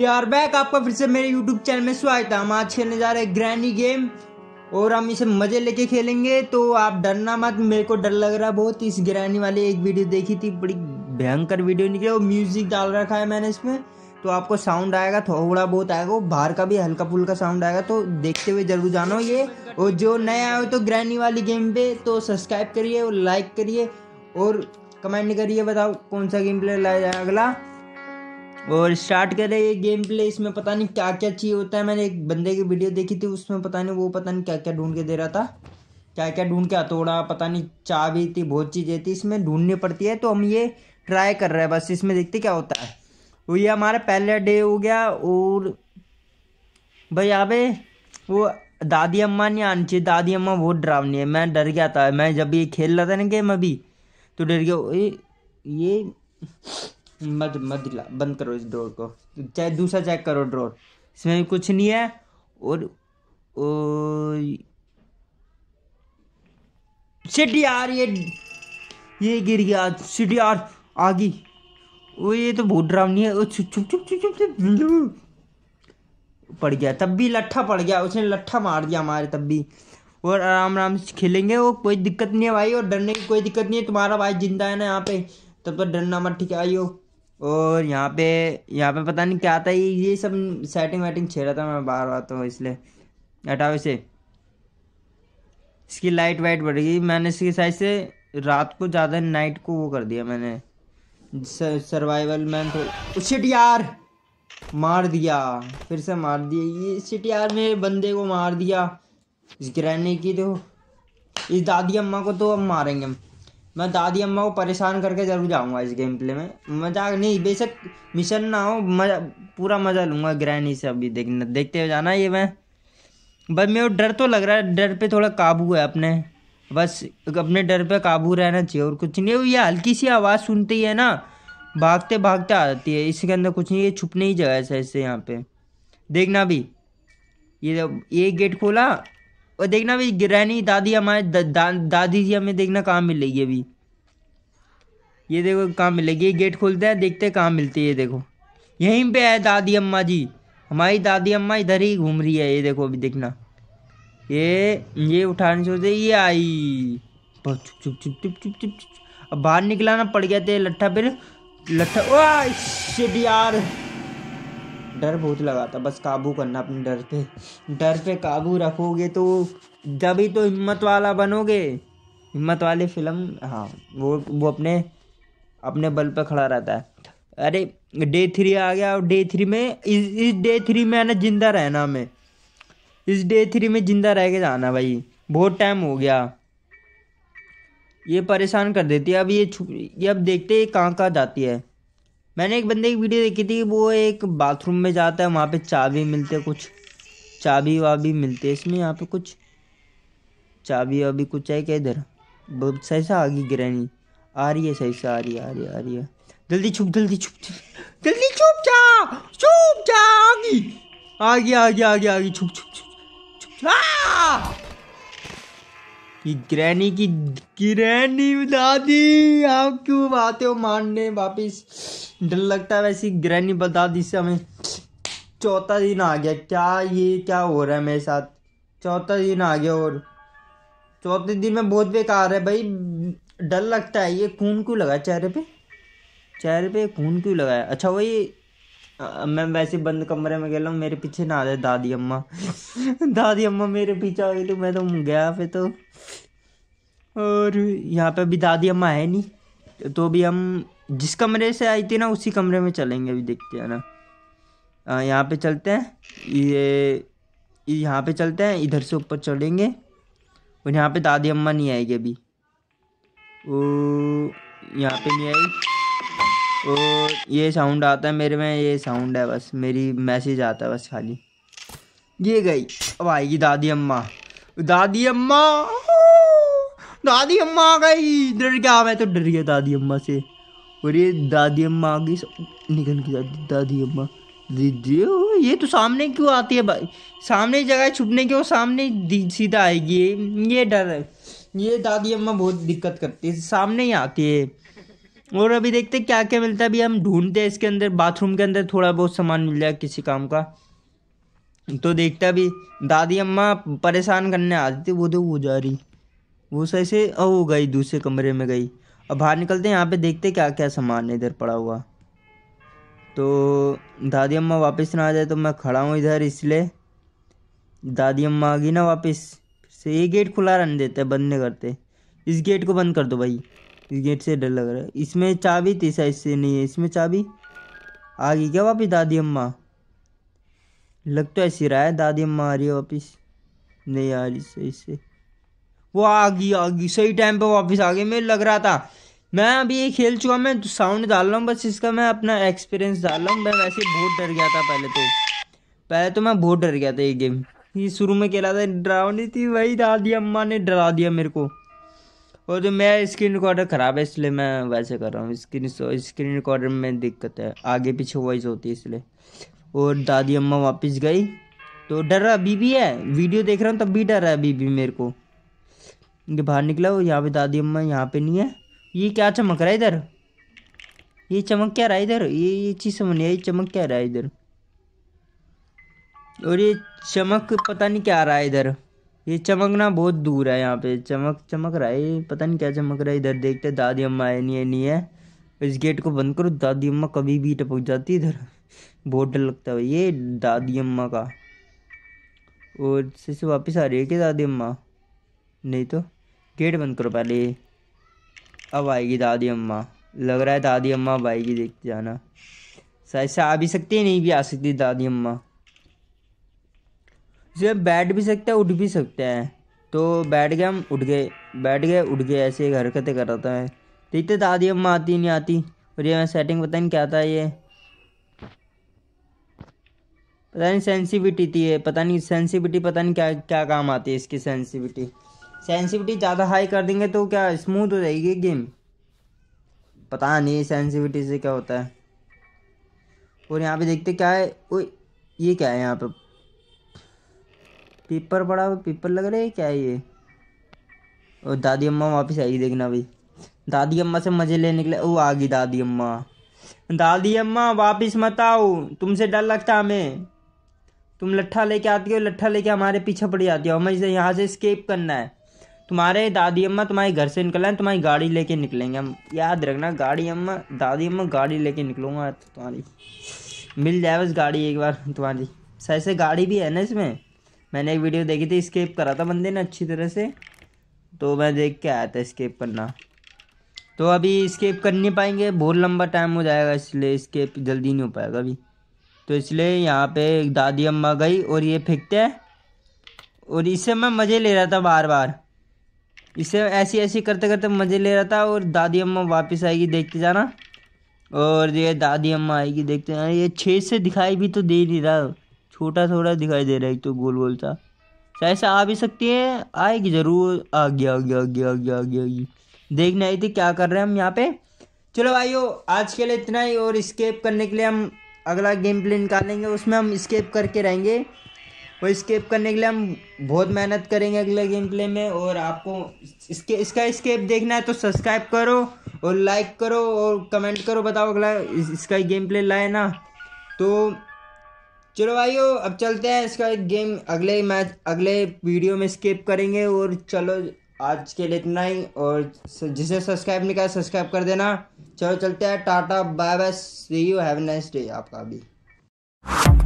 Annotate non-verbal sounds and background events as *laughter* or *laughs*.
यार बैक आपका फिर से मेरे YouTube चैनल में स्वागत है हम आज खेलने जा रहे हैं ग्रैनी गेम और हम इसे मज़े लेके खेलेंगे तो आप डरना मत मेरे को डर लग रहा है बहुत इस ग्रैनी वाली एक वीडियो देखी थी बड़ी भयंकर वीडियो निकली और म्यूज़िक डाल रखा है मैंने इसमें तो आपको साउंड आएगा थोड़ा बहुत आएगा बाहर का भी हल्का फुल्का साउंड आएगा तो देखते हुए जरूर जानो ये और जो नए आए हो तो ग्रैनी वाली गेम पे तो सब्सक्राइब करिए और लाइक करिए और कमेंट करिए बताओ कौन सा गेम प्ले लाया जाए अगला और स्टार्ट कर रहे ये गेम प्ले इसमें पता नहीं क्या क्या चाहिए होता है मैंने एक बंदे की वीडियो देखी थी उसमें पता नहीं वो पता नहीं क्या क्या ढूंढ के दे रहा था क्या क्या ढूंढ के हथौड़ा पता नहीं भी थी बहुत चीज़ें थी इसमें ढूंढनी पड़ती है तो हम ये ट्राई कर रहे हैं बस इसमें देखते क्या होता है वो ये हमारा पहला डे हो गया और भाई यहाँ पे वो दादी अम्मा नहीं आनी चाहिए दादी अम्मा बहुत डरावनी है मैं डर गया था मैं जब ये खेल रहा था ना गेम अभी तो डर गया ये मत मत बंद करो इस ड्रोर को चाहे दूसरा चेक करो ड्रोर इसमें कुछ नहीं है और ओ यार ये ये गिर गया सिट यार आ गई वो ये तो बहुत डरावनी है चुप चुप चुप चुप चुप पड़ गया तब भी लट्ठा पड़ गया उसने लट्ठा मार दिया हमारे तब भी और आराम आराम से खेलेंगे वो कोई दिक्कत नहीं है भाई और डरने की कोई दिक्कत नहीं है तुम्हारा भाई जिंदा है ना यहाँ पे तब तो डरना मत ठीक है आइयो और यहाँ पे यहाँ पे पता नहीं क्या था ये ये सब सेटिंग वेटिंग छेड़ा था मैं बाहर आता तो, हूँ इसलिए हटाओ इसे इसकी लाइट वाइट बढ़ गई मैंने इसकी साइज से रात को ज़्यादा नाइट को वो कर दिया मैंने सर्वाइवल मैन तो शिट यार मार दिया फिर से मार दिया ये शिट यार मेरे बंदे को मार दिया इस ग्रहण की तो इस दादी अम्मा को तो अब मारेंगे हम मैं दादी अम्मा को परेशान करके जरूर जाऊंगा इस गेम प्ले में मजाक नहीं बेशक मिशन ना हो मजा पूरा मजा लूंगा ग्रैनी से अभी देख देखते हुए जाना ये मैं बस मेरे डर तो लग रहा है डर पे थोड़ा काबू है अपने बस अपने डर पे काबू रहना चाहिए और कुछ नहीं ये हल्की सी आवाज़ सुनते ही है ना भागते भागते आ जाती है इसके अंदर कुछ नहीं ये छुपने ही जगह है ऐसे यहाँ पे देखना अभी ये ये गेट खोला और देखना भी ग्रहणी दादी हमारे दा, दा, दादी जी हमें देखना कहाँ मिलेगी अभी ये देखो कहाँ मिलेगी ये गेट खोलते हैं देखते हैं कहाँ मिलती है ये देखो यहीं पे है दादी अम्मा जी हमारी दादी अम्मा इधर ही घूम रही है ये देखो अभी देखना ये ये उठाने छोड़ते ये आई चुप चुप चुप चुप चुप चुप चुप अब बाहर निकलाना पड़ गया थे लट्ठा फिर लट्ठा वाह यार डर बहुत लगा था बस काबू करना अपने डर पे डर पे काबू रखोगे तो जब ही तो हिम्मत वाला बनोगे हिम्मत वाली फिल्म हाँ वो वो अपने अपने बल पर खड़ा रहता है अरे डे थ्री आ गया और डे थ्री में इस इस डे थ्री में है ना जिंदा रहना हमें इस डे थ्री में जिंदा रह के जाना भाई बहुत टाइम हो गया ये परेशान कर देती है अब ये ये अब देखते ये कहाँ कहाँ जाती है मैंने एक बंदे की वीडियो देखी थी वो एक बाथरूम में जाता है वहाँ पे चाबी मिलते है कुछ चाबी वाबी मिलती है इसमें यहाँ पे कुछ चाबी वाबी कुछ है क्या इधर सही से आ गई नहीं आ रही है सही से आ रही है आ रही है आ रही है जल्दी छुप जल्दी छुप जल्दी छुप जा छुप जा आगे आगे आगे आ गई छुप छुप छुप छुप ये ग्रैनी की ग्रैनी दादी आप क्यों आते हो मारने वापिस डर लगता है वैसी ग्रैनी बता दी से हमें चौथा दिन आ गया क्या ये क्या हो रहा है मेरे साथ चौथा दिन आ गया और चौथे दिन में बहुत बेकार है भाई डर लगता है ये खून क्यों लगा चेहरे पे चेहरे पे खून क्यों लगाया अच्छा वही मैं वैसे बंद कमरे में गया हूँ मेरे पीछे ना आ जाए दादी अम्मा *laughs* दादी अम्मा मेरे पीछे आ गई तो मैं तो गया फिर तो और यहाँ पे अभी दादी अम्मा है नहीं तो भी हम जिस कमरे से आई थी ना उसी कमरे में चलेंगे अभी देखते हैं ना यहाँ पे चलते हैं ये यहाँ पे चलते हैं इधर से ऊपर चलेंगे और यहाँ पे दादी अम्मा नहीं आएगी अभी वो यहाँ पे नहीं आई और ये साउंड आता है मेरे में ये साउंड है बस मेरी मैसेज आता है बस खाली ये गई अब आएगी दादी अम्मा दादी अम्मा दादी अम्मा आ गई डर गया मैं तो डर गया दादी अम्मा से और ये दादी अम्मा आ गई निकल के जाती दादी अम्मा दीदी ये तो सामने क्यों आती है भाई सामने जगह छुपने के वो सामने सीधा आएगी ये डर है ये दादी अम्मा बहुत दिक्कत करती है सामने ही आती है और अभी देखते क्या क्या मिलता है अभी हम ढूंढते हैं इसके अंदर बाथरूम के अंदर थोड़ा बहुत सामान मिल जाए किसी काम का तो देखते अभी दादी अम्मा परेशान करने आती थी वो तो वो जा रही वो सही से ओ गई दूसरे कमरे में गई अब बाहर निकलते हैं यहाँ पे देखते क्या क्या सामान है इधर पड़ा हुआ तो दादी अम्मा वापस ना आ जाए तो मैं खड़ा हूँ इधर इसलिए दादी अम्मा आ गई ना वापस से ये गेट खुला रहने देते बंद नहीं करते इस गेट को बंद कर दो भाई इस गेट से डर लग रहा है इसमें चाबी थी शायद से नहीं है इसमें चाबी आ गई क्या वापस दादी अम्मा लग तो ऐसी रहा है दादी अम्मा आ रही है वापस नहीं आ रही सही से वो आ गई आ गई सही टाइम पे वापस आ गई मेरे लग रहा था मैं अभी ये खेल चुका मैं साउंड डाल रहा हूँ बस इसका मैं अपना एक्सपीरियंस डाल रहा हूँ मैं वैसे बहुत डर गया था पहले तो पहले तो मैं बहुत डर गया था ये गेम ये शुरू में खेला था डरावनी थी वही डाल दिया अम्मा ने डरा दिया मेरे को और जो मेरा स्क्रीन रिकॉर्डर ख़राब है इसलिए मैं वैसे कर रहा हूँ स्क्रीन स्क्रीन रिकॉर्डर में दिक्कत है आगे पीछे वॉइस होती है इसलिए और दादी अम्मा वापस गई तो डर अभी भी है वीडियो देख रहा हूँ तब भी डर है अभी भी मेरे को ये बाहर निकला हो यहाँ पे दादी अम्मा यहाँ पे नहीं है ये क्या चमक रहा है इधर ये चमक क्या रहा है इधर ये ये चीज़ समझ नहीं आई चमक क्या रहा है इधर और ये चमक पता नहीं क्या रहा है इधर ये चमकना बहुत दूर है यहाँ पे चमक चमक रहा है पता नहीं क्या चमक रहा है इधर देखते दादी अम्मा है नहीं है नहीं है इस गेट को बंद करो दादी अम्मा कभी भी टपक जाती इधर बहुत डर लगता है ये दादी अम्मा का और से वापस आ रही है क्या दादी अम्मा नहीं तो गेट बंद करो पहले अब आएगी दादी अम्मा लग रहा है दादी अम्मा अब आएगी देख जाना से आ भी सकती है नहीं भी आ सकती दादी अम्मा जब बैठ भी सकते हैं उठ भी सकते हैं तो बैठ गए हम उठ गए बैठ गए उठ गए ऐसे एक हरकतें कर रहा था मैं देखते दादी अम्मा आती नहीं आती और ये मैं सेटिंग पता नहीं क्या था ये पता नहीं सेंसिविटी थी ये पता नहीं सेंसिविटी पता नहीं क्या क्या काम आती है इसकी सेंसिविटी सेंसिविटी ज़्यादा हाई कर देंगे तो क्या स्मूथ हो जाएगी गेम पता नहीं सेंसिविटी से क्या होता है और यहाँ पे देखते क्या है ओ ये क्या है यहाँ पे पेपर पड़ा हुआ पेपर लग रहा है क्या है ये और दादी अम्मा वापस आएगी देखना भाई दादी अम्मा से मज़े लेने के लिए वो आ गई दादी अम्मा दादी अम्मा वापस मत आओ तुमसे डर लगता हमें तुम लट्ठा लेके आती हो लट्ठा लेके हमारे पीछे पड़ जाती हो हमें यहाँ से स्केप करना है तुम्हारे दादी अम्मा तुम्हारे घर से निकलना है तुम्हारी गाड़ी लेके निकलेंगे हम याद रखना गाड़ी अम्मा दादी अम्मा गाड़ी लेके निकलूंगा तो तुम्हारी मिल जाए बस गाड़ी एक बार तुम्हारी सही से गाड़ी भी है ना इसमें मैंने एक वीडियो देखी थी स्केप करा था बंदे ने अच्छी तरह से तो मैं देख के आया था स्केप करना तो अभी स्केप कर नहीं पाएंगे बहुत लंबा टाइम हो जाएगा इसलिए स्केप जल्दी नहीं हो पाएगा अभी तो इसलिए यहाँ पे दादी अम्मा गई और ये फेंकते हैं और इससे मैं मज़े ले रहा था बार बार इसे ऐसी ऐसी करते करते मज़े ले रहा था और दादी अम्मा वापस आएगी देखते जाना और ये दादी अम्मा आएगी देखते जाना ये छे से दिखाई भी तो दे नहीं रहा छोटा थोड़ा दिखाई दे रहा है एक तो गोल गोल सा चाहे आ भी सकती है आएगी ज़रूर आ गया आ गया आ गया आ गया आ गया, देखने आई थी क्या कर रहे हैं हम यहाँ पे चलो भाई आज के लिए इतना ही और स्केप करने के लिए हम अगला गेम प्ले निकालेंगे उसमें हम स्केप करके रहेंगे वो स्केप करने के लिए हम बहुत मेहनत करेंगे अगले गेम प्ले में और आपको इसके इसका स्केप देखना है तो सब्सक्राइब करो और लाइक करो और कमेंट करो बताओ अगला इसका गेम प्ले लाए ना तो चलो भाइयों अब चलते हैं इसका गेम अगले मैच अगले वीडियो में स्केप करेंगे और चलो आज के लिए इतना ही और जिसे सब्सक्राइब नहीं करा सब्सक्राइब कर देना चलो चलते हैं टाटा bye bye see you have nice day आपका भी